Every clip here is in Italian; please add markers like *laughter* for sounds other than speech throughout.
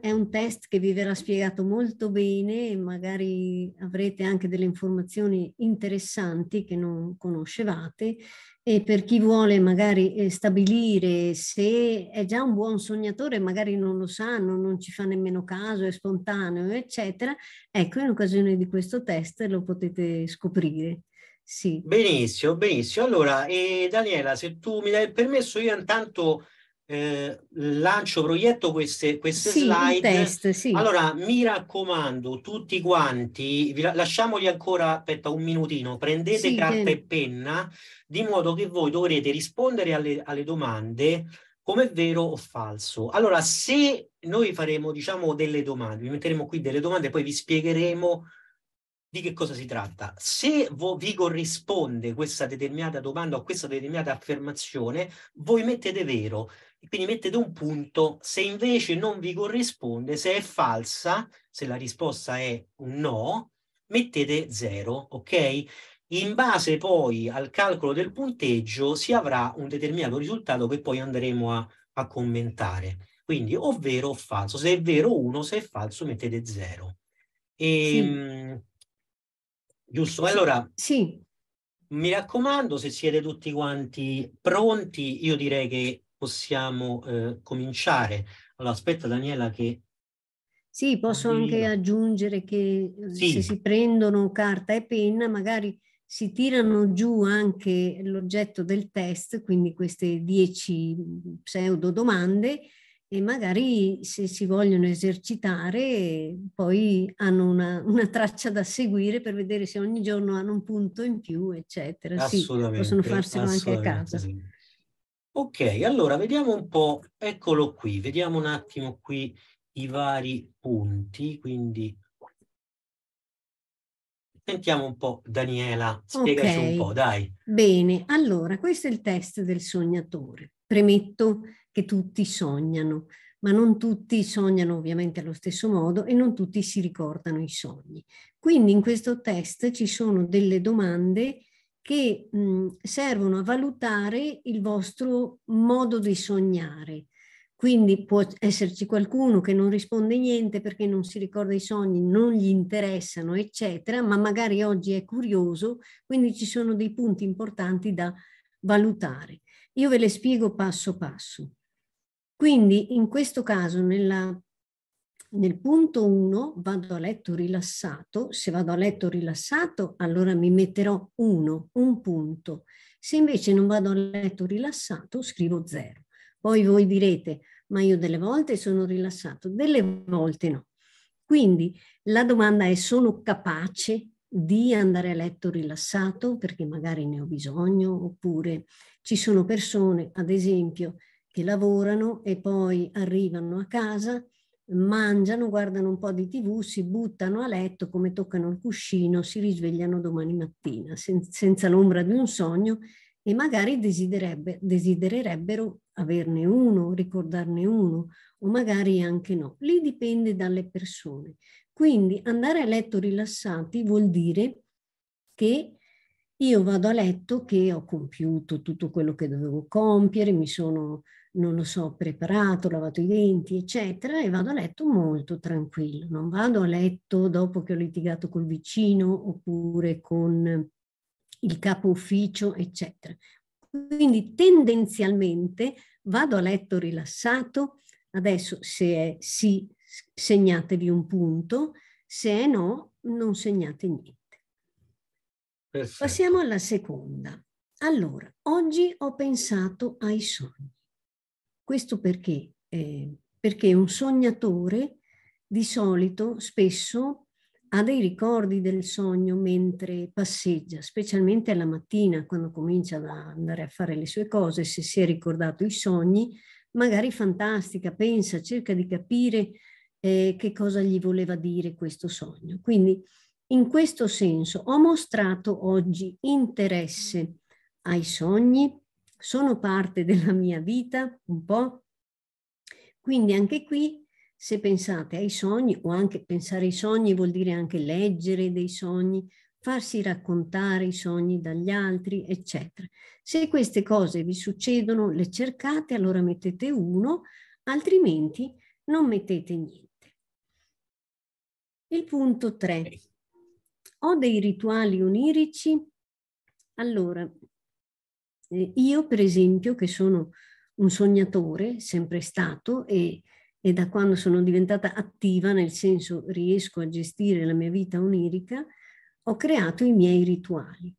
È un test che vi verrà spiegato molto bene magari avrete anche delle informazioni interessanti che non conoscevate e per chi vuole magari eh, stabilire se è già un buon sognatore, magari non lo sa, non ci fa nemmeno caso, è spontaneo, eccetera, ecco in occasione di questo test lo potete scoprire. Sì. Benissimo, benissimo. Allora, eh, Daniela, se tu mi dai il permesso, io intanto Ehm, lancio, proietto queste, queste sì, slide. Test, sì. Allora, mi raccomando, tutti quanti, vi lasciamoli ancora, aspetta un minutino, prendete sì, carta che... e penna, di modo che voi dovrete rispondere alle, alle domande come vero o falso. Allora, se noi faremo, diciamo, delle domande, vi metteremo qui delle domande e poi vi spiegheremo di che cosa si tratta. Se vi corrisponde questa determinata domanda o questa determinata affermazione, voi mettete vero quindi mettete un punto se invece non vi corrisponde, se è falsa, se la risposta è un no, mettete 0, ok? In base poi al calcolo del punteggio si avrà un determinato risultato che poi andremo a, a commentare. Quindi ovvero o falso, se è vero 1, se è falso mettete 0. E, ehm, sì. Giusto? Allora, sì. mi raccomando, se siete tutti quanti pronti, io direi che possiamo eh, cominciare. Allora, aspetta Daniela che... Sì, posso anche aggiungere che eh, sì. se si prendono carta e penna, magari si tirano giù anche l'oggetto del test, quindi queste dieci mm, pseudo domande, e magari se si vogliono esercitare poi hanno una, una, traccia da seguire per vedere se ogni giorno hanno un punto in più, eccetera. Sì, possono farselo anche a casa. Sì. Ok, allora vediamo un po', eccolo qui, vediamo un attimo qui i vari punti, quindi sentiamo un po' Daniela, spiegaci okay. un po', dai. Bene, allora questo è il test del sognatore. Premetto che tutti sognano, ma non tutti sognano ovviamente allo stesso modo e non tutti si ricordano i sogni. Quindi in questo test ci sono delle domande che mh, mhmm, servono a valutare il vostro modo di sognare. Quindi può esserci qualcuno che non risponde niente perché non si ricorda i sogni, non gli interessano, eccetera, ma magari oggi è curioso, quindi ci sono dei punti importanti da valutare. Io ve le spiego passo passo. Quindi in questo caso, nella nel punto 1 vado a letto rilassato, se vado a letto rilassato allora mi metterò 1, un punto. Se invece non vado a letto rilassato scrivo 0. Poi voi direte, ma io delle volte sono rilassato, delle volte no. Quindi la domanda è sono capace di andare a letto rilassato perché magari ne ho bisogno oppure ci sono persone, ad esempio, che lavorano e poi arrivano a casa mangiano, guardano un po' di tv, si buttano a letto, come toccano il cuscino, si risvegliano domani mattina sen- senza l'ombra di un sogno e magari desidererebbero averne uno, ricordarne uno o magari anche no. Lì dipende dalle persone. Quindi andare a letto rilassati vuol dire che io vado a letto che ho compiuto tutto quello che dovevo compiere, mi sono non lo so, preparato, lavato i denti, eccetera, e vado a letto molto tranquillo. Non vado a letto dopo che ho litigato col vicino oppure con il capo ufficio, eccetera. Quindi tendenzialmente vado a letto rilassato. Adesso se è sì, segnatevi un punto, se è no, non segnate niente. Perfetto. Passiamo alla seconda. Allora, oggi ho pensato ai sogni. Questo perché? Eh, perché un sognatore di solito spesso ha dei ricordi del sogno mentre passeggia, specialmente alla mattina quando comincia ad andare a fare le sue cose, se si è ricordato i sogni, magari fantastica, pensa, cerca di capire eh, che cosa gli voleva dire questo sogno. Quindi in questo senso ho mostrato oggi interesse ai sogni, sono parte della mia vita un po'. Quindi anche qui, se pensate ai sogni, o anche pensare ai sogni vuol dire anche leggere dei sogni, farsi raccontare i sogni dagli altri, eccetera. Se queste cose vi succedono, le cercate, allora mettete uno, altrimenti non mettete niente. Il punto 3. Ho dei rituali onirici? Allora, eh, io, per esempio, che sono un sognatore, sempre stato, e, e, da quando sono diventata attiva, nel senso riesco a gestire la mia vita onirica, ho creato i miei rituali.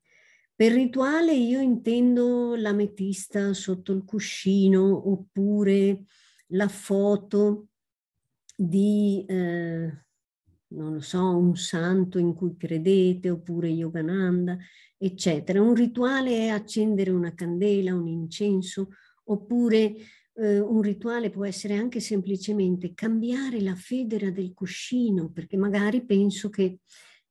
Per rituale io intendo l'ametista sotto il cuscino oppure la foto di eh, non lo so, un santo in cui credete oppure Yogananda, eccetera. Un rituale è accendere una candela, un incenso, oppure eh, un rituale può essere anche semplicemente cambiare la federa del cuscino, perché magari penso che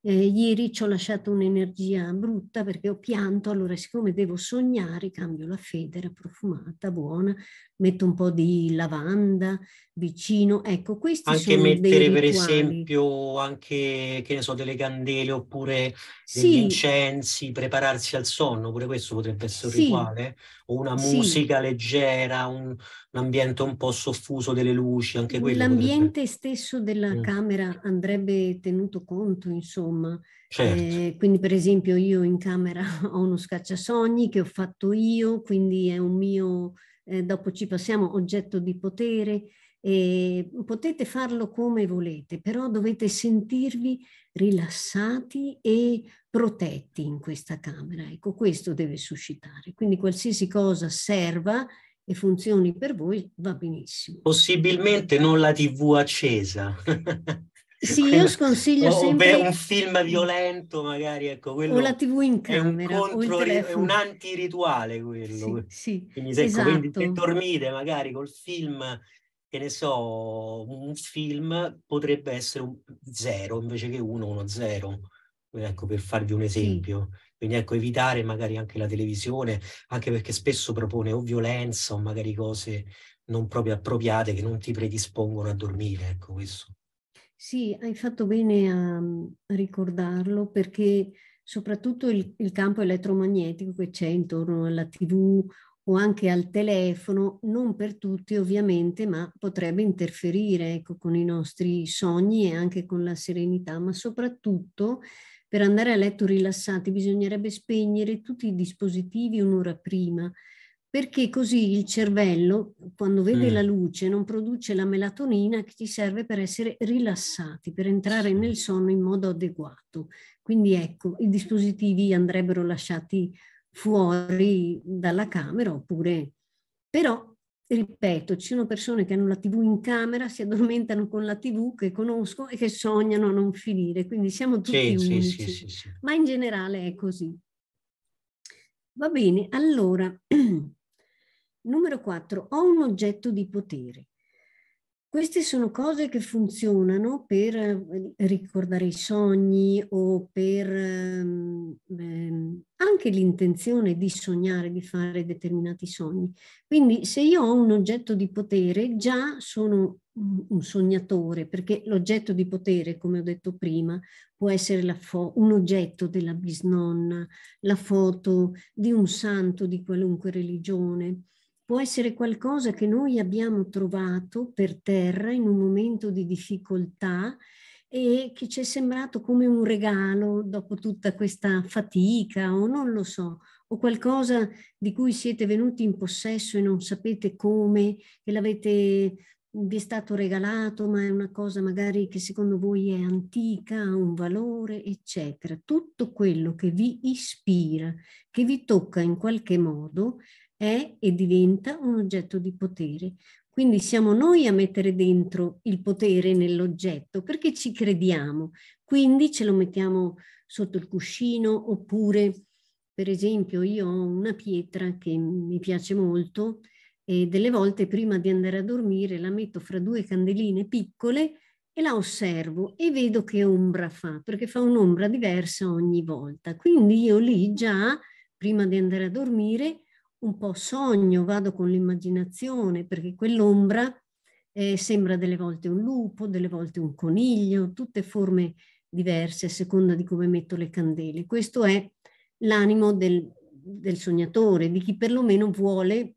eh, ieri ci ho lasciato un'energia brutta perché ho pianto, allora siccome devo sognare cambio la federa profumata, buona, metto un po' di lavanda vicino, ecco questi anche sono mettere per esempio anche che ne so delle candele oppure degli incensi, prepararsi al sonno, pure questo potrebbe essere sì. rituale o una musica sì. leggera, un, un, ambiente un po' soffuso delle luci, anche quello. L'ambiente potrebbe... stesso della mm. camera andrebbe tenuto conto, insomma. Certo. Eh, quindi per esempio io in camera *laughs* ho uno scacciasogni che ho fatto io, quindi è un mio eh, dopo ci passiamo oggetto di potere. Eh, potete farlo come volete, però dovete sentirvi rilassati e protetti in questa camera. Ecco, questo deve suscitare. Quindi qualsiasi cosa serva e funzioni per voi va benissimo. Possibilmente non la TV accesa. *laughs* Sì, Quindi, io sconsiglio o, sempre... un film violento magari, ecco, quello... O la tv in camera, È un, contro, è un antirituale quello. Sì, sì ecco, esatto. Quindi se dormite magari col film che ne so, un film potrebbe essere un zero invece che uno, uno zero, ecco, per farvi un esempio. Sì. Quindi ecco, evitare magari anche la televisione, anche perché spesso propone o violenza o magari cose non proprio appropriate che non ti predispongono a dormire, ecco questo. Sì, hai fatto bene a, a ricordarlo perché soprattutto il, il, campo elettromagnetico che c'è intorno alla TV o anche al telefono, non per tutti ovviamente, ma potrebbe interferire ecco, con i nostri sogni e anche con la serenità, ma soprattutto per andare a letto rilassati bisognerebbe spegnere tutti i dispositivi un'ora prima perché così il cervello, quando vede mm. la luce, non produce la melatonina che ti serve per essere rilassati, per entrare sì. nel sonno in modo adeguato. Quindi ecco, i dispositivi andrebbero lasciati fuori dalla camera oppure... Però, ripeto, ci sono persone che hanno la tv in camera, si addormentano con la tv che conosco e che sognano a non finire, quindi siamo tutti sì, unici. Sì, sì, Ma in generale è così. Va bene, allora... *clears throat* Numero 4. Ho un oggetto di potere. Queste sono cose che funzionano per eh, ricordare i sogni o per ehm, ehm, anche l'intenzione di sognare, di fare determinati sogni. Quindi se io ho un oggetto di potere già sono un sognatore perché l'oggetto di potere, come ho detto prima, può essere un oggetto della bisnonna, la foto di un santo di qualunque religione può essere qualcosa che noi abbiamo trovato per terra in un momento di difficoltà e che ci è sembrato come un regalo dopo tutta questa fatica o non lo so, o qualcosa di cui siete venuti in possesso e non sapete come, che l'avete vi è stato regalato, ma è una cosa magari che secondo voi è antica, ha un valore, eccetera. Tutto quello che vi ispira, che vi tocca in qualche modo, è e diventa un oggetto di potere. Quindi siamo noi a mettere dentro il potere nell'oggetto perché ci crediamo. Quindi ce lo mettiamo sotto il cuscino oppure, per esempio, io ho una pietra che mi piace molto e delle volte prima di andare a dormire la metto fra due candeline piccole e la osservo e vedo che ombra fa, perché fa un'ombra diversa ogni volta. Quindi io lì già, prima di andare a dormire, un po' sogno, vado con l'immaginazione, perché quell'ombra eh, sembra delle volte un lupo, delle volte un coniglio, tutte forme diverse a seconda di come metto le candele. Questo è l'animo del, del sognatore, di chi perlomeno vuole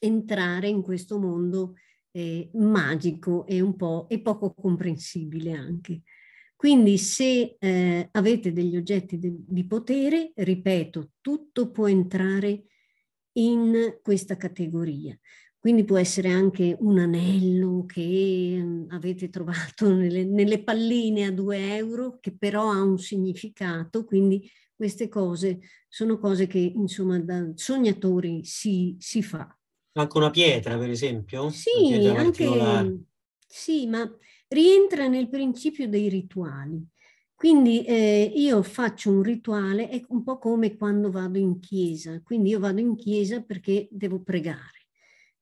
entrare in questo mondo eh, magico e un po' e poco comprensibile anche. Quindi se eh, avete degli oggetti de, di potere, ripeto, tutto può entrare in questa categoria. Quindi può essere anche un anello che mm, avete trovato nelle, nelle palline a 2 euro, che però ha un significato, quindi queste cose sono cose che insomma da sognatori si, si fa. Anche una pietra, per esempio? Sì, anche, sì, ma rientra nel principio dei rituali. Quindi eh, io faccio un rituale, è un po' come quando vado in chiesa, quindi io vado in chiesa perché devo pregare.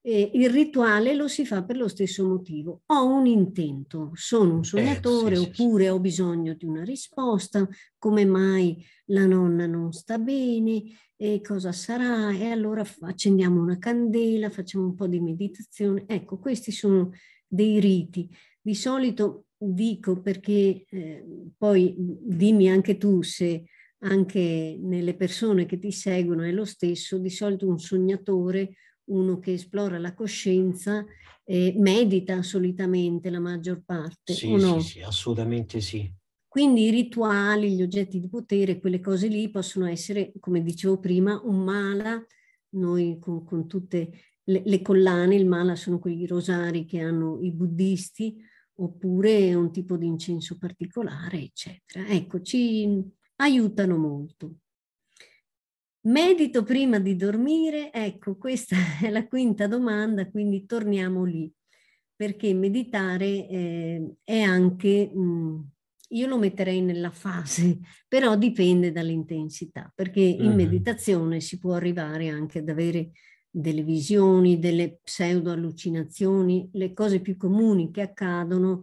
Eh, il rituale lo si fa per lo stesso motivo. Ho un intento, sono un sognatore eh, sì, oppure sì, ho bisogno di una risposta, come mai la nonna non sta bene, eh, cosa sarà? E allora accendiamo una candela, facciamo un po' di meditazione. Ecco, questi sono dei riti. Di solito dico perché eh, poi dimmi anche tu se anche nelle persone che ti seguono è lo stesso, di solito un sognatore, uno che esplora la coscienza, eh, medita solitamente la maggior parte. Sì, no? sì, sì, assolutamente sì. Quindi i rituali, gli oggetti di potere, quelle cose lì possono essere, come dicevo prima, un mala, noi con, con tutte le, le collane, il mala sono quei rosari che hanno i buddhisti, oppure un tipo di incenso particolare, eccetera. Ecco, ci aiutano molto. Medito prima di dormire, ecco, questa *laughs* è la quinta domanda, quindi torniamo lì, perché meditare eh, è anche, mh, mm, io lo metterei nella fase, *laughs* però dipende dall'intensità, perché in mm meditazione si può arrivare anche ad avere delle visioni, delle pseudo-allucinazioni, le cose più comuni che accadono,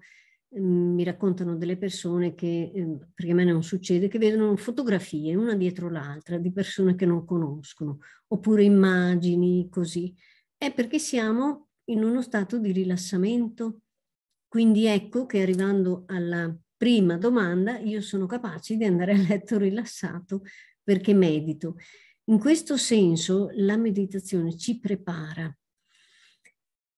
mm, mi raccontano delle persone che, ehm, perché a me non succede, che vedono fotografie una dietro l'altra di persone che non conoscono, oppure immagini così. È perché siamo in uno stato di rilassamento. Quindi ecco che arrivando alla prima domanda, io sono capace di andare a letto rilassato perché medito. In questo senso la meditazione ci prepara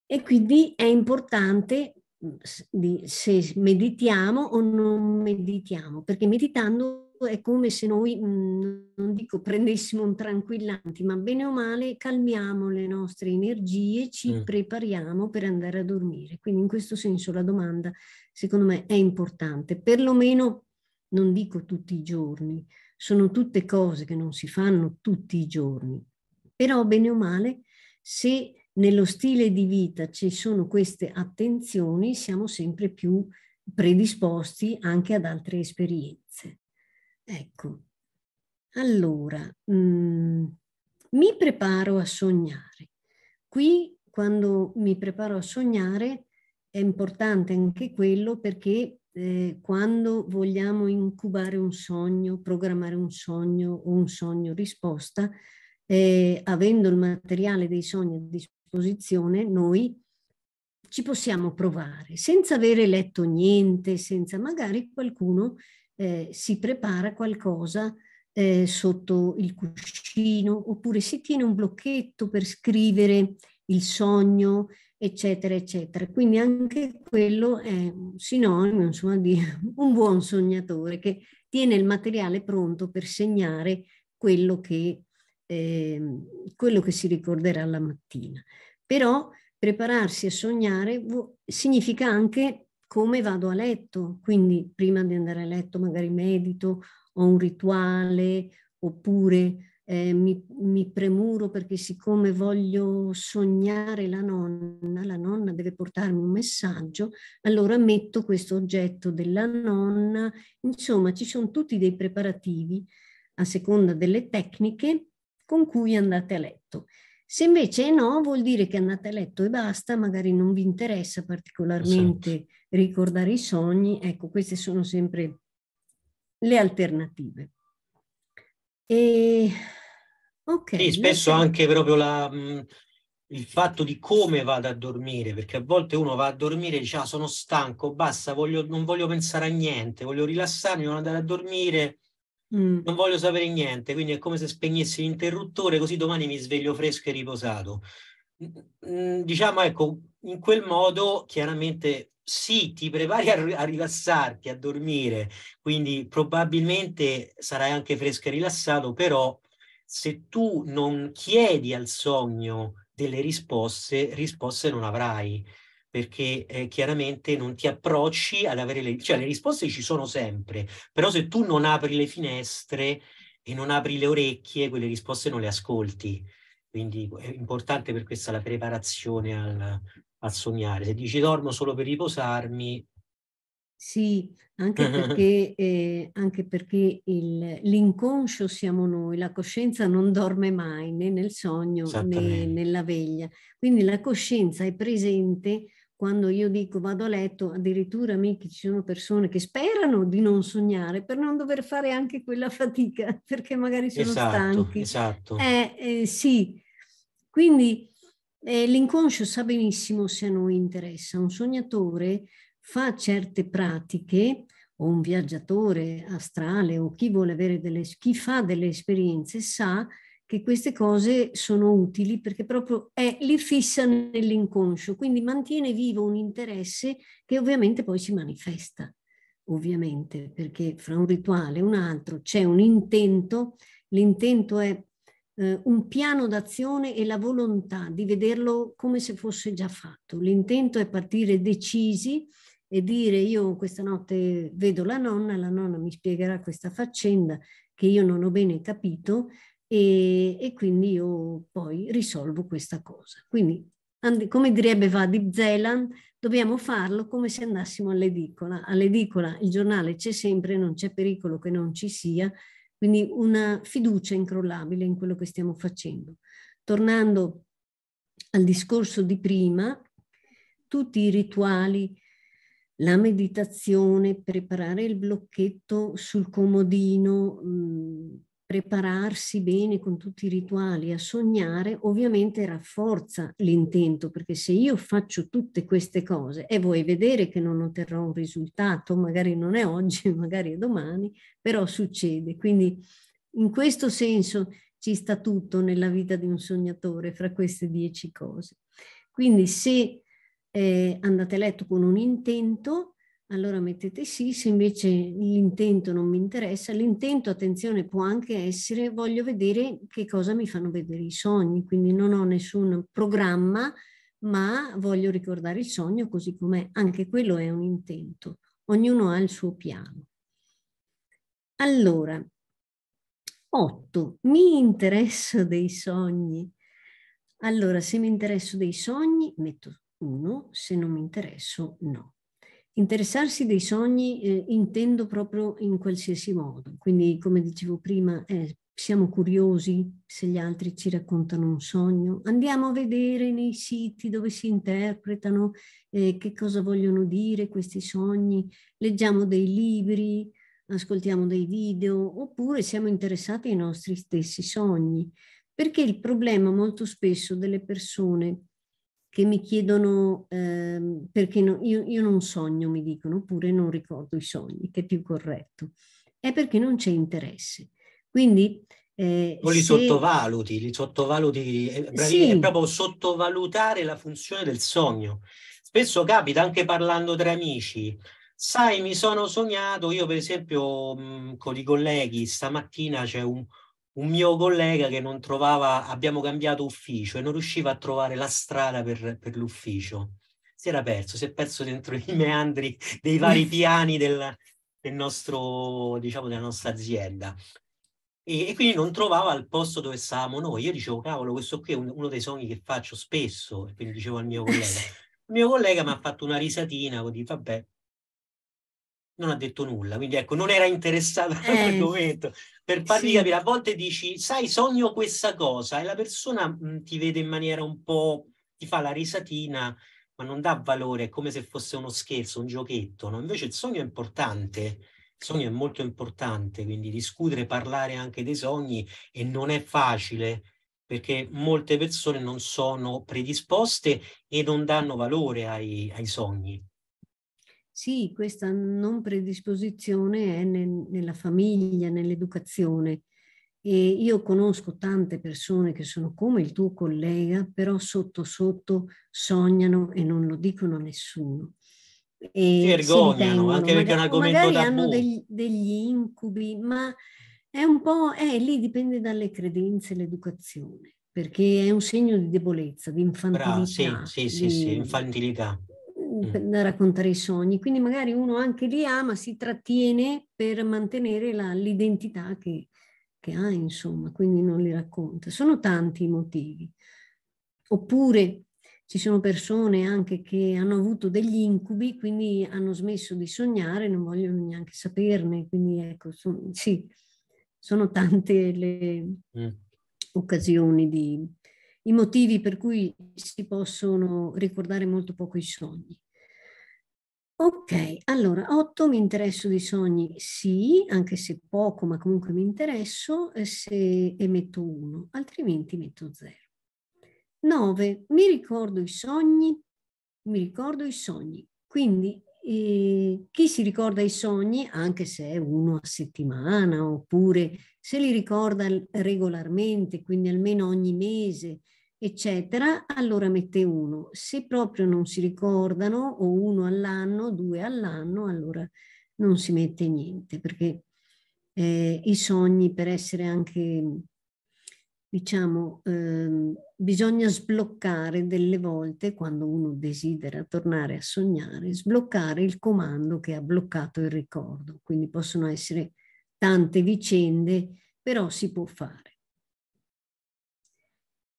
e quindi è importante mm, se meditiamo o non meditiamo, perché meditando è come se noi, mm, non dico prendessimo un tranquillante, ma bene o male calmiamo le nostre energie, ci mm. prepariamo per andare a dormire. Quindi in questo senso la domanda, secondo me, è importante, perlomeno non dico tutti i giorni, sono tutte cose che non si fanno tutti i giorni. Però bene o male, se nello stile di vita ci sono queste attenzioni, siamo sempre più predisposti anche ad altre esperienze. Ecco, allora, mh, mm, mi preparo a sognare. Qui, quando mi preparo a sognare, è importante anche quello perché eh, quando vogliamo incubare un sogno, programmare un sogno o un sogno risposta, eh, avendo il materiale dei sogni a disposizione, noi ci possiamo provare senza avere letto niente, senza magari qualcuno eh, si prepara qualcosa eh, sotto il cuscino oppure si tiene un blocchetto per scrivere il sogno, eccetera, eccetera. Quindi anche quello è un sinonimo, insomma, di *laughs* un buon sognatore che tiene il materiale pronto per segnare quello che, eh, quello che si ricorderà la mattina. Però prepararsi a sognare significa anche come vado a letto, quindi prima di andare a letto magari medito, ho un rituale, oppure eh, mi, mi, premuro perché siccome voglio sognare la nonna, la nonna deve portarmi un messaggio, allora metto questo oggetto della nonna, insomma ci sono tutti dei preparativi a seconda delle tecniche con cui andate a letto. Se invece no, vuol dire che andate a letto e basta, magari non vi interessa particolarmente esatto. ricordare i sogni, ecco queste sono sempre le alternative. E Ok. Sì, spesso anche proprio la, mh, il fatto di come vado a dormire, perché a volte uno va a dormire e dice ah, sono stanco, basta, voglio, non voglio pensare a niente, voglio rilassarmi, voglio andare a dormire, mm. non voglio sapere niente, quindi è come se spegnessi l'interruttore così domani mi sveglio fresco e riposato. Diciamo, ecco, in quel modo chiaramente sì, ti prepari a, a rilassarti, a dormire, quindi probabilmente sarai anche fresco e rilassato, però se tu non chiedi al sogno delle risposte, risposte non avrai, perché eh, chiaramente non ti approcci ad avere le... cioè le risposte ci sono sempre, però se tu non apri le finestre e non apri le orecchie, quelle risposte non le ascolti. Quindi è importante per questa la preparazione al, al sognare. Se dici dormo solo per riposarmi, sì, anche *laughs* perché, eh, anche perché il, l'inconscio siamo noi, la coscienza non dorme mai né nel sogno né nella veglia. Quindi la coscienza è presente quando io dico vado a letto, addirittura amici ci sono persone che sperano di non sognare per non dover fare anche quella fatica, *laughs* perché magari sono esatto, stanchi. Esatto. Eh, eh, sì, quindi eh, l'inconscio sa benissimo se a noi interessa. Un sognatore fa certe pratiche, o un viaggiatore astrale, o chi vuole avere delle, chi fa delle esperienze sa che queste cose sono utili perché proprio è, li fissa nell'inconscio, quindi mantiene vivo un interesse che ovviamente poi si manifesta, ovviamente, perché fra un rituale e un altro c'è un intento, l'intento è eh, un piano d'azione e la volontà di vederlo come se fosse già fatto, l'intento è partire decisi e dire io questa notte vedo la nonna, la nonna mi spiegherà questa faccenda che io non ho bene capito e, e quindi io poi risolvo questa cosa. Quindi, come direbbe Vadib Zeland, dobbiamo farlo come se andassimo all'edicola. All'edicola il giornale c'è sempre, non c'è pericolo che non ci sia, quindi una fiducia incrollabile in quello che stiamo facendo. Tornando al discorso di prima, tutti i rituali, la meditazione, preparare il blocchetto sul comodino, mh, prepararsi bene con tutti i rituali a sognare, ovviamente rafforza l'intento, perché se io faccio tutte queste cose e vuoi vedere che non otterrò un risultato, magari non è oggi, *laughs* magari è domani, però succede. Quindi in questo senso ci sta tutto nella vita di un sognatore fra queste dieci cose. Quindi se eh, andate a letto con un intento, allora mettete sì, se invece l'intento non mi interessa, l'intento, attenzione, può anche essere voglio vedere che cosa mi fanno vedere i sogni, quindi non ho nessun programma, ma voglio ricordare il sogno così com'è, anche quello è un intento, ognuno ha il suo piano. Allora, 8. Mi interesso dei sogni. Allora, se mi interesso dei sogni, metto uno, se non mi interesso no. Interessarsi dei sogni eh, intendo proprio in qualsiasi modo, quindi come dicevo prima eh, siamo curiosi se gli altri ci raccontano un sogno, andiamo a vedere nei siti dove si interpretano eh, che cosa vogliono dire questi sogni, leggiamo dei libri, ascoltiamo dei video oppure siamo interessati ai nostri stessi sogni, perché il problema molto spesso delle persone che mi chiedono ehm, perché no, io, io, non sogno, mi dicono, oppure non ricordo i sogni, che è più corretto. È perché non c'è interesse. Quindi... Eh, o li se... sottovaluti, li sottovaluti, eh, è, sì. è proprio sottovalutare la funzione del sogno. Spesso capita anche parlando tra amici, sai, mi sono sognato, io per esempio mh, mhmm, con i colleghi stamattina c'è un, un mio collega che non trovava, abbiamo cambiato ufficio e non riusciva a trovare la strada per, per l'ufficio. Si era perso, si è perso dentro i meandri dei mm. vari piani del, del nostro, diciamo, della nostra azienda. E, e, quindi non trovava il posto dove stavamo noi. Io dicevo, cavolo, questo qui è un, uno dei sogni che faccio spesso. E quindi dicevo al mio *laughs* collega. Il mio collega mi ha fatto una risatina, così, vabbè, non ha detto nulla, quindi ecco, non era interessata *laughs* eh. all'argomento. Per fargli sì. capire, a volte dici, sai, sogno questa cosa, e la persona mh, mhmm, ti vede in maniera un po', ti fa la risatina, ma non dà valore, è come se fosse uno scherzo, un giochetto, no? Invece il sogno è importante, il sogno è molto importante, quindi discutere, parlare anche dei sogni, e non è facile, perché molte persone non sono predisposte e non danno valore ai, ai sogni. Sì, questa non predisposizione è nel, nella famiglia, nell'educazione. E io conosco tante persone che sono come il tuo collega, però sotto sotto sognano e non lo dicono a nessuno. E vergognano, anche perché magari, è un argomento magari tabù. hanno degli, degli incubi, ma è un po', eh, lì dipende dalle credenze l'educazione, perché è un segno di debolezza, di infantilità. Bra, sì, sì, sì, sì, infantilità. Mm. da raccontare i sogni. Quindi magari uno anche li ha, ma si trattiene per mantenere la, l'identità che, che ha, insomma, quindi non li racconta. Sono tanti i motivi. Oppure ci sono persone anche che hanno avuto degli incubi, quindi hanno smesso di sognare, non vogliono neanche saperne, quindi ecco, sono, sì, sono tante le mm. occasioni di, i motivi per cui si possono ricordare molto poco i sogni. Ok, allora 8 mi interesso di sogni, sì, anche se poco, ma comunque mi interesso eh, se, e metto 1, altrimenti metto 0. 9. Mi ricordo i sogni, mi ricordo i sogni. Quindi eh, chi si ricorda i sogni, anche se è uno a settimana, oppure se li ricorda regolarmente, quindi almeno ogni mese, eccetera, allora mette uno. Se proprio non si ricordano, o uno all'anno, due all'anno, allora non si mette niente, perché eh, i sogni per essere anche, diciamo, eh, bisogna sbloccare delle volte, quando uno desidera tornare a sognare, sbloccare il comando che ha bloccato il ricordo. Quindi possono essere tante vicende, però si può fare.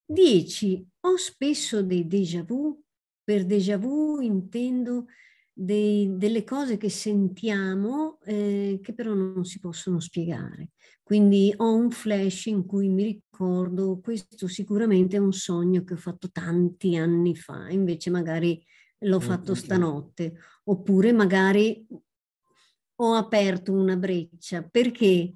10. Ho spesso dei déjà vu. Per déjà vu intendo dei, delle cose che sentiamo eh, che però non si possono spiegare. Quindi ho un flash in cui mi ricordo questo sicuramente è un sogno che ho fatto tanti anni fa, invece magari l'ho mm, fatto stanotte, oppure magari ho aperto una breccia perché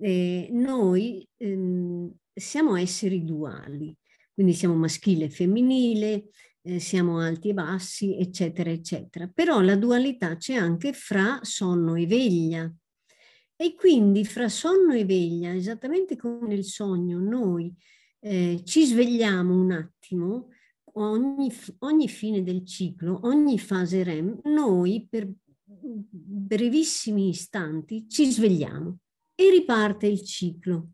eh, noi ehm, siamo esseri duali quindi siamo maschile e femminile, eh, siamo alti e bassi, eccetera, eccetera. Però la dualità c'è anche fra sonno e veglia. E quindi fra sonno e veglia, esattamente come nel sogno, noi eh, ci svegliamo un attimo, ogni, ogni fine del ciclo, ogni fase REM, noi per brevissimi istanti ci svegliamo e riparte il ciclo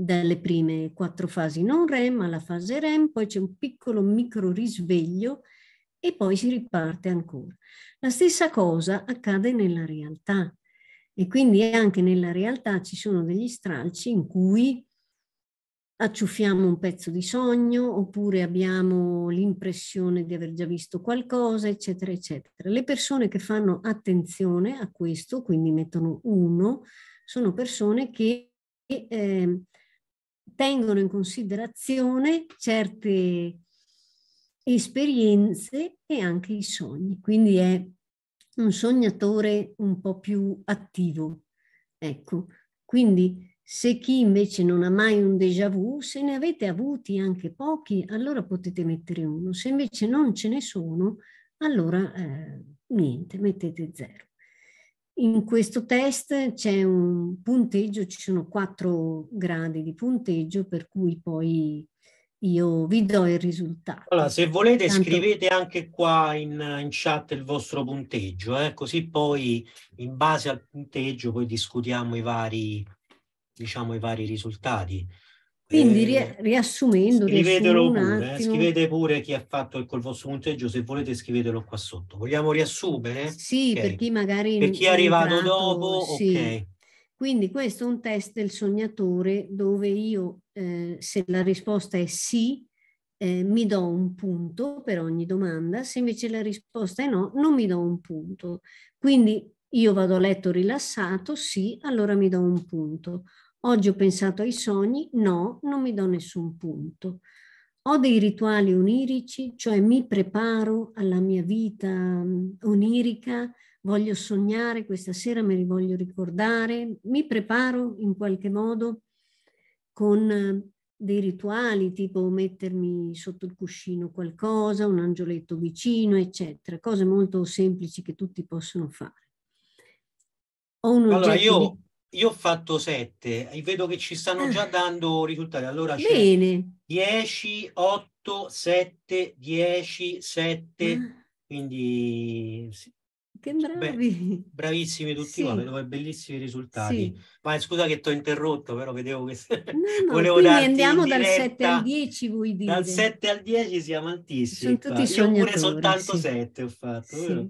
dalle prime quattro fasi non REM alla fase REM, poi c'è un piccolo micro risveglio e poi si riparte ancora. La stessa cosa accade nella realtà e quindi anche nella realtà ci sono degli stralci in cui acciuffiamo un pezzo di sogno oppure abbiamo l'impressione di aver già visto qualcosa, eccetera, eccetera. Le persone che fanno attenzione a questo, quindi mettono uno, sono persone che eh, tengono in considerazione certe esperienze e anche i sogni. Quindi è un sognatore un po' più attivo. Ecco, quindi se chi invece non ha mai un déjà vu, se ne avete avuti anche pochi, allora potete mettere uno. Se invece non ce ne sono, allora eh, niente, mettete zero. In questo test c'è un punteggio, ci sono quattro gradi di punteggio per cui poi io vi do il risultato. Allora, se volete Tanto... scrivete anche qua in, in, chat il vostro punteggio, eh? così poi in base al punteggio poi discutiamo i vari, diciamo, i vari risultati. Quindi eh, ri- riassumendo, scrivetelo pure, eh, attimo... scrivete pure chi ha fatto il, col vostro punteggio, se volete scrivetelo qua sotto. Vogliamo riassumere? Sì, okay. per chi magari... Per chi è arrivato entrato, dopo, sì. ok. Quindi questo è un test del sognatore dove io, eh, se la risposta è sì, eh, mi do un punto per ogni domanda, se invece la risposta è no, non mi do un punto. Quindi io vado a letto rilassato, sì, allora mi do un punto Oggi ho pensato ai sogni, no, non mi do nessun punto. Ho dei rituali onirici, cioè mi preparo alla mia vita mm, onirica, voglio sognare, questa sera me li voglio ricordare, mi preparo in qualche modo con eh, dei rituali tipo mettermi sotto il cuscino qualcosa, un angioletto vicino, eccetera, cose molto semplici che tutti possono fare. Ho un allora, oggetto io... di io ho fatto 7 e vedo che ci stanno già ah. dando risultati. Allora c'è Bene. 10, 8, 7, 10, 7. Ah. Quindi Che cioè, bravi. Beh, bravissimi tutti sì. vedo dove bellissimi risultati. Sì. Ma eh, scusa che ti ho interrotto, però vedevo che no, no, *laughs* volevo darti andiamo dal 7 al 10, vuoi dire? Dal 7 al 10 siamo altissimi. Sono tutti Io pure soltanto sì. 7 ho fatto, sì. Vero?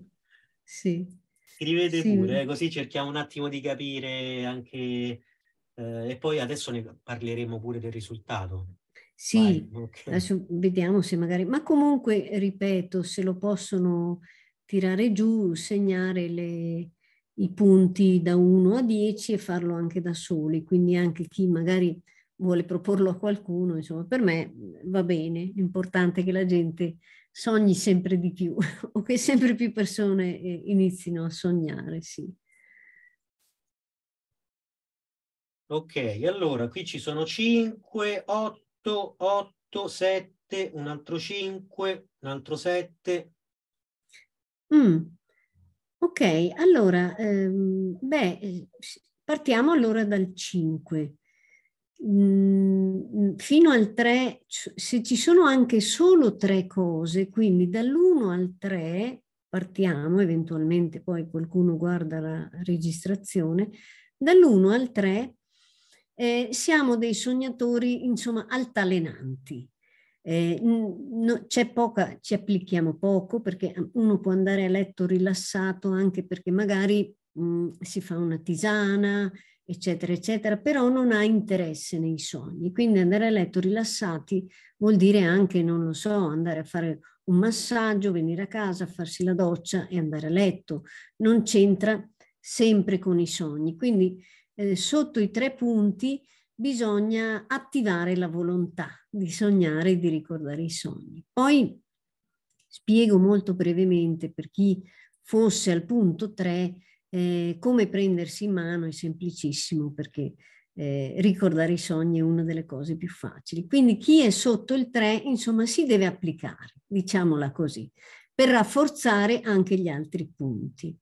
Sì scrivete sì. pure, così cerchiamo un attimo di capire anche... Eh, e poi adesso ne parleremo pure del risultato. Sì, okay. adesso vediamo se magari... Ma comunque, ripeto, se lo possono tirare giù, segnare le, i punti da 1 a 10 e farlo anche da soli, quindi anche chi magari vuole proporlo a qualcuno, insomma, per me va bene, l'importante è che la gente sogni sempre di più *laughs* o che sempre più persone eh, inizino a sognare, sì. Ok, allora qui ci sono 5, 8, 8, 7, un altro 5, un altro 7. Mm. Ok, allora, ehm, beh, eh, partiamo allora dal 5. Mm, mm, fino al 3, se ci sono anche solo tre cose, quindi dall'1 al 3 partiamo, eventualmente poi qualcuno guarda la registrazione, dall'1 al 3 eh, siamo dei sognatori, insomma, altalenanti. Eh, no, c'è poca, ci applichiamo poco perché eh, uno può andare a letto rilassato anche perché magari mh, mm, si fa una tisana, eccetera, eccetera, però non ha interesse nei sogni. Quindi andare a letto rilassati vuol dire anche, non lo so, andare a fare un massaggio, venire a casa, farsi la doccia e andare a letto. Non c'entra sempre con i sogni. Quindi eh, sotto i tre punti bisogna attivare la volontà di sognare e di ricordare i sogni. Poi spiego molto brevemente per chi fosse al punto 3 eh, come prendersi in mano è semplicissimo perché eh, ricordare i sogni è una delle cose più facili. Quindi chi è sotto il 3, insomma, si deve applicare, diciamola così, per rafforzare anche gli altri punti.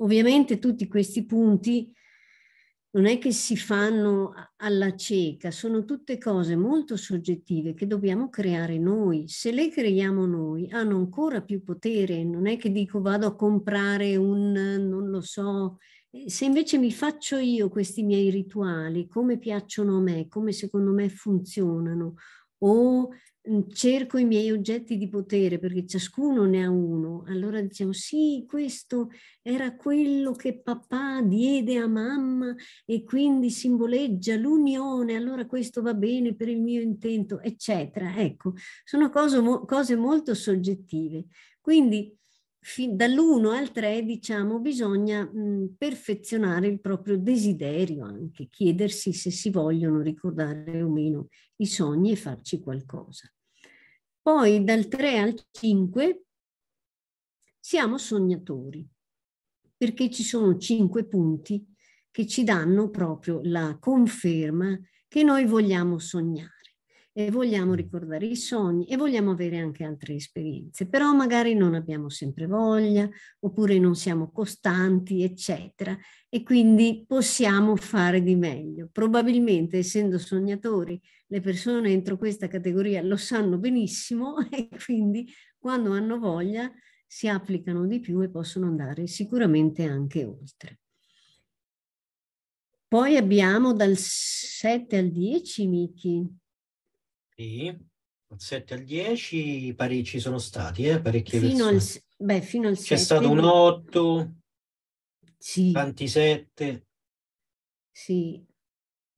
Ovviamente tutti questi punti non è che si fanno alla cieca, sono tutte cose molto soggettive che dobbiamo creare noi. Se le creiamo noi hanno ancora più potere, non è che dico vado a comprare un, non lo so, eh, se invece mi faccio io questi miei rituali, come piacciono a me, come secondo me funzionano, o mhmm, cerco i miei oggetti di potere perché ciascuno ne ha uno, allora diciamo sì, questo era quello che papà diede a mamma e quindi simboleggia l'unione, allora questo va bene per il mio intento, eccetera. Ecco, sono cose, cose molto soggettive. Quindi dall'1 al 3, diciamo, bisogna mh, perfezionare il proprio desiderio anche, chiedersi se si vogliono ricordare o meno i sogni e farci qualcosa. Poi dal 3 al 5 siamo sognatori, perché ci sono cinque punti che ci danno proprio la conferma che noi vogliamo sognare e vogliamo ricordare i sogni e vogliamo avere anche altre esperienze, però magari non abbiamo sempre voglia oppure non siamo costanti, eccetera, e quindi possiamo fare di meglio. Probabilmente, essendo sognatori, le persone entro questa categoria lo sanno benissimo *laughs* e quindi quando hanno voglia si applicano di più e possono andare sicuramente anche oltre. Poi abbiamo dal 7 al 10, Miki. Sì, dal 7 al 10 pare ci sono stati, eh, parecchie fino persone. Al, beh, fino al C'è 7. C'è stato un 8, sì. tanti 7. Sì.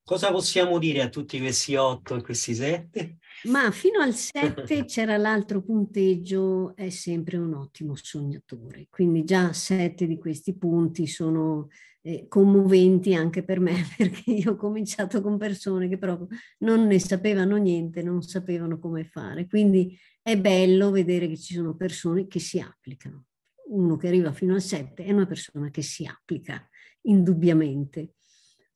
Cosa possiamo dire a tutti questi 8 e questi 7? Ma fino al 7 *laughs* c'era l'altro punteggio, è sempre un ottimo sognatore. Quindi già 7 di questi punti sono eh, commoventi anche per me, *laughs* perché io ho cominciato con persone che proprio non ne sapevano niente, non sapevano come fare. Quindi è bello vedere che ci sono persone che si applicano. Uno che arriva fino a 7 è una persona che si applica, indubbiamente.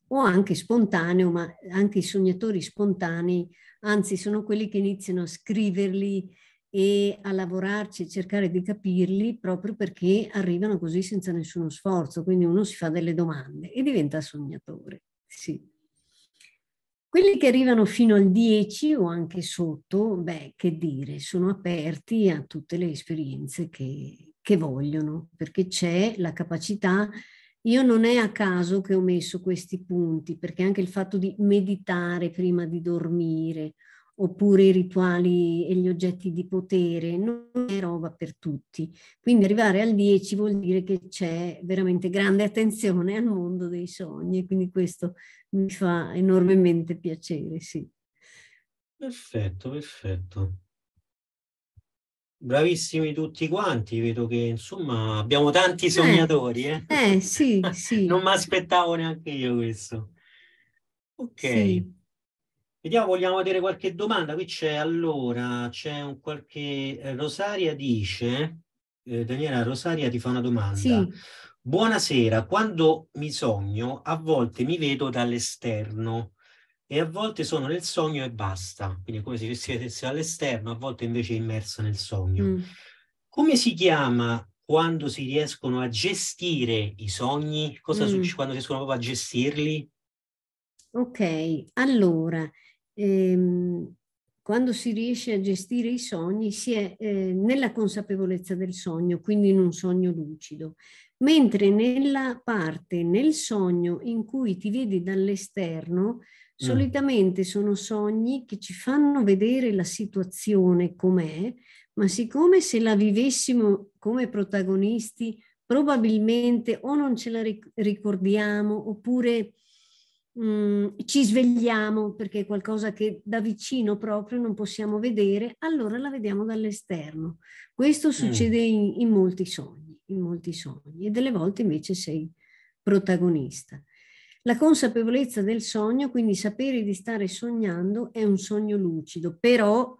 O anche spontaneo, ma anche i sognatori spontanei, anzi sono quelli che iniziano a scriverli e a lavorarci, e cercare di capirli proprio perché arrivano così senza nessuno sforzo, quindi uno si fa delle domande e diventa sognatore. Sì. Quelli che arrivano fino al 10 o anche sotto, beh, che dire, sono aperti a tutte le esperienze che, che vogliono, perché c'è la capacità io non è a caso che ho messo questi punti, perché anche il fatto di meditare prima di dormire oppure i rituali e gli oggetti di potere, non è roba per tutti. Quindi arrivare al 10 vuol dire che c'è veramente grande attenzione al mondo dei sogni quindi questo mi fa enormemente piacere, sì. Perfetto, perfetto. Bravissimi tutti quanti, vedo che insomma abbiamo tanti eh, sognatori. Eh, eh. eh sì, *laughs* sì. non mi aspettavo neanche io questo. Ok. Sì. Vediamo, vogliamo vedere qualche domanda. Qui c'è allora, c'è un qualche... Eh, Rosaria dice, eh, Daniela Rosaria ti fa una domanda. Sì. Buonasera, quando mi sogno a volte mi vedo dall'esterno e a volte sono nel sogno e basta, quindi è come se si siete all'esterno, a volte invece immerso nel sogno. Mm. Come si chiama quando si riescono a gestire i sogni? Cosa mm. succede quando riescono proprio a gestirli? Ok, allora, ehm, quando si riesce a gestire i sogni si è eh, nella consapevolezza del sogno, quindi in un sogno lucido, mentre nella parte, nel sogno in cui ti vedi dall'esterno, mm. solitamente sono sogni che ci fanno vedere la situazione com'è, ma siccome se la vivessimo come protagonisti, probabilmente o non ce la ricordiamo oppure mh, mm, ci svegliamo perché è qualcosa che da vicino proprio non possiamo vedere, allora la vediamo dall'esterno. Questo mm. succede mm. in, in, molti sogni, in molti sogni e delle volte invece sei protagonista. La consapevolezza del sogno, quindi sapere di stare sognando, è un sogno lucido, però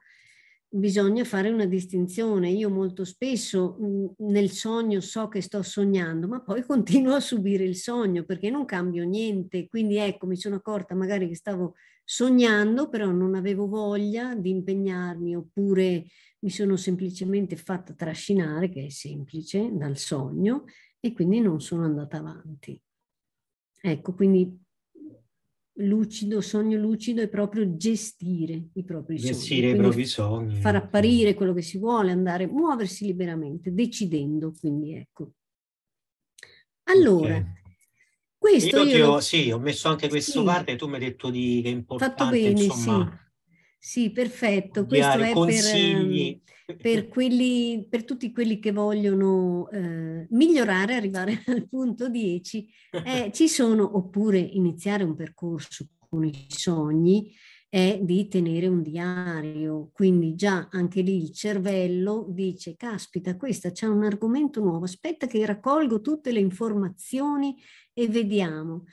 bisogna fare una distinzione. Io molto spesso mhmm, nel sogno so che sto sognando, ma poi *laughs* continuo a subire il sogno perché non cambio niente. Quindi ecco, mi sono accorta magari che stavo sognando, però non avevo voglia di impegnarmi oppure mi sono semplicemente fatta trascinare, che è semplice, dal sogno e quindi non sono andata avanti. Ecco, quindi lucido, sogno lucido è proprio gestire i propri gestire sogni. Gestire i propri sogni. Far apparire quello che si vuole, andare, muoversi liberamente, decidendo, quindi ecco. Allora, okay. questo io, io ho, lo... sì, ho messo anche questo sì. parte, tu mi hai detto di, che è importante, Fatto bene, insomma... Sì sì, perfetto. Questo è per, ehm, per, *laughs* quelli, per tutti quelli che vogliono eh, migliorare, arrivare *laughs* al punto 10. Eh, ci sono, oppure iniziare un percorso con i sogni, è di tenere un diario. Quindi già anche lì il cervello dice, caspita, questa c'è un argomento nuovo, aspetta che raccolgo tutte le informazioni e vediamo.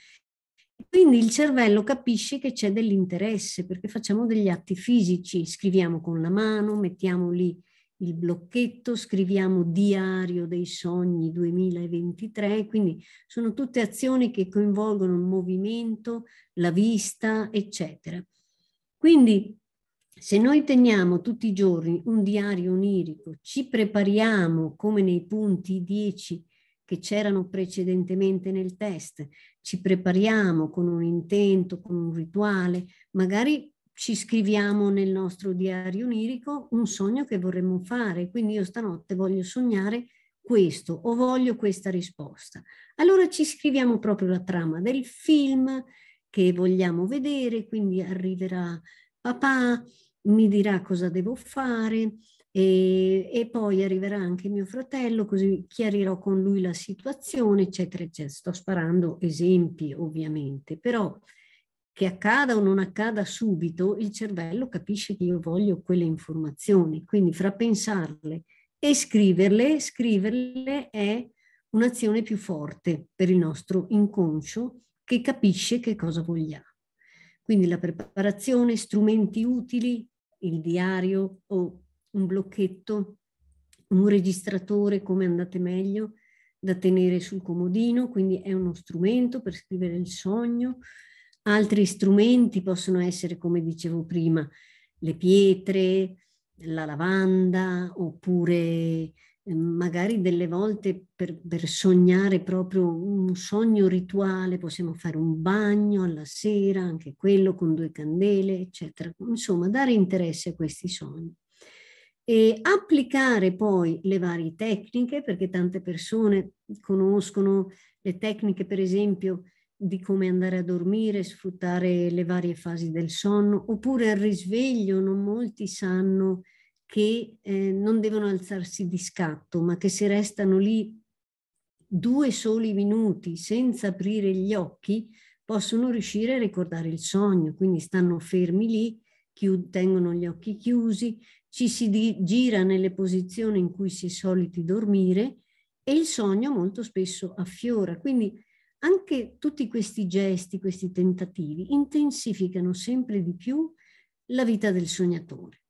Quindi il cervello capisce che c'è dell'interesse perché facciamo degli atti fisici, scriviamo con la mano, mettiamo lì il blocchetto, scriviamo diario dei sogni 2023, quindi sono tutte azioni che coinvolgono il movimento, la vista, eccetera. Quindi se noi teniamo tutti i giorni un diario onirico, ci prepariamo come nei punti 10 che c'erano precedentemente nel test. Ci prepariamo con un intento, con un rituale, magari ci scriviamo nel nostro diario onirico un sogno che vorremmo fare, quindi io stanotte voglio sognare questo o voglio questa risposta. Allora ci scriviamo proprio la trama del film che vogliamo vedere, quindi arriverà papà, mi dirà cosa devo fare, e, e, poi arriverà anche mio fratello, così chiarirò con lui la situazione, eccetera, eccetera. Sto sparando esempi, ovviamente, però che accada o non accada subito, il cervello capisce che io voglio quelle informazioni. Quindi fra pensarle e scriverle, scriverle è un'azione più forte per il nostro inconscio che capisce che cosa vogliamo. Quindi la preparazione, strumenti utili, il diario o un blocchetto, un registratore, come andate meglio, da tenere sul comodino, quindi è uno strumento per scrivere il sogno. Altri strumenti possono essere, come dicevo prima, le pietre, la lavanda, oppure eh, magari delle volte per, per, sognare proprio un sogno rituale, possiamo fare un bagno alla sera, anche quello con due candele, eccetera. Insomma, dare interesse a questi sogni e applicare poi le varie tecniche, perché tante persone conoscono le tecniche, per esempio, di come andare a dormire, sfruttare le varie fasi del sonno, oppure al risveglio, non molti sanno che eh, non devono alzarsi di scatto, ma che se restano lì due soli minuti senza aprire gli occhi, possono riuscire a ricordare il sogno, quindi stanno fermi lì tengono gli occhi chiusi, ci si gira nelle posizioni in cui si è soliti dormire e il sogno molto spesso affiora. Quindi anche tutti questi gesti, questi tentativi intensificano sempre di più la vita del sognatore.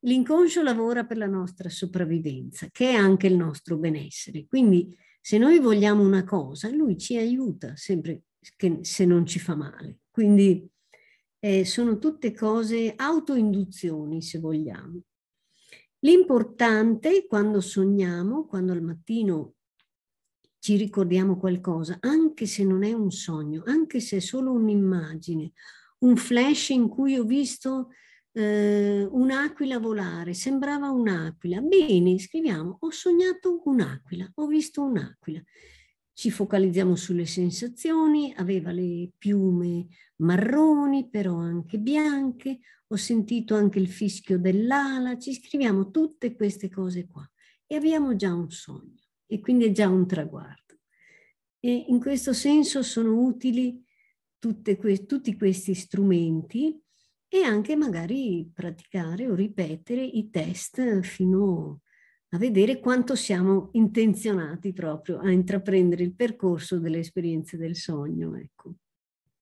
L'inconscio lavora per la nostra sopravvivenza, che è anche il nostro benessere. Quindi se noi vogliamo una cosa, lui ci aiuta sempre che, se non ci fa male. Quindi eh, sono tutte cose autoinduzioni, se vogliamo. L'importante quando sogniamo, quando al mattino ci ricordiamo qualcosa, anche se non è un sogno, anche se è solo un'immagine, un flash in cui ho visto eh, un'aquila volare, sembrava un'aquila. Bene, scriviamo, ho sognato un'aquila, ho visto un'aquila. Ci focalizziamo sulle sensazioni, aveva le piume marroni, però anche bianche, ho sentito anche il fischio dell'ala, ci scriviamo tutte queste cose qua e abbiamo già un sogno e quindi è già un traguardo. E in questo senso sono utili que tutti questi strumenti e anche magari praticare o ripetere i test fino a a vedere quanto siamo intenzionati proprio a intraprendere il percorso delle esperienze del sogno. Ecco.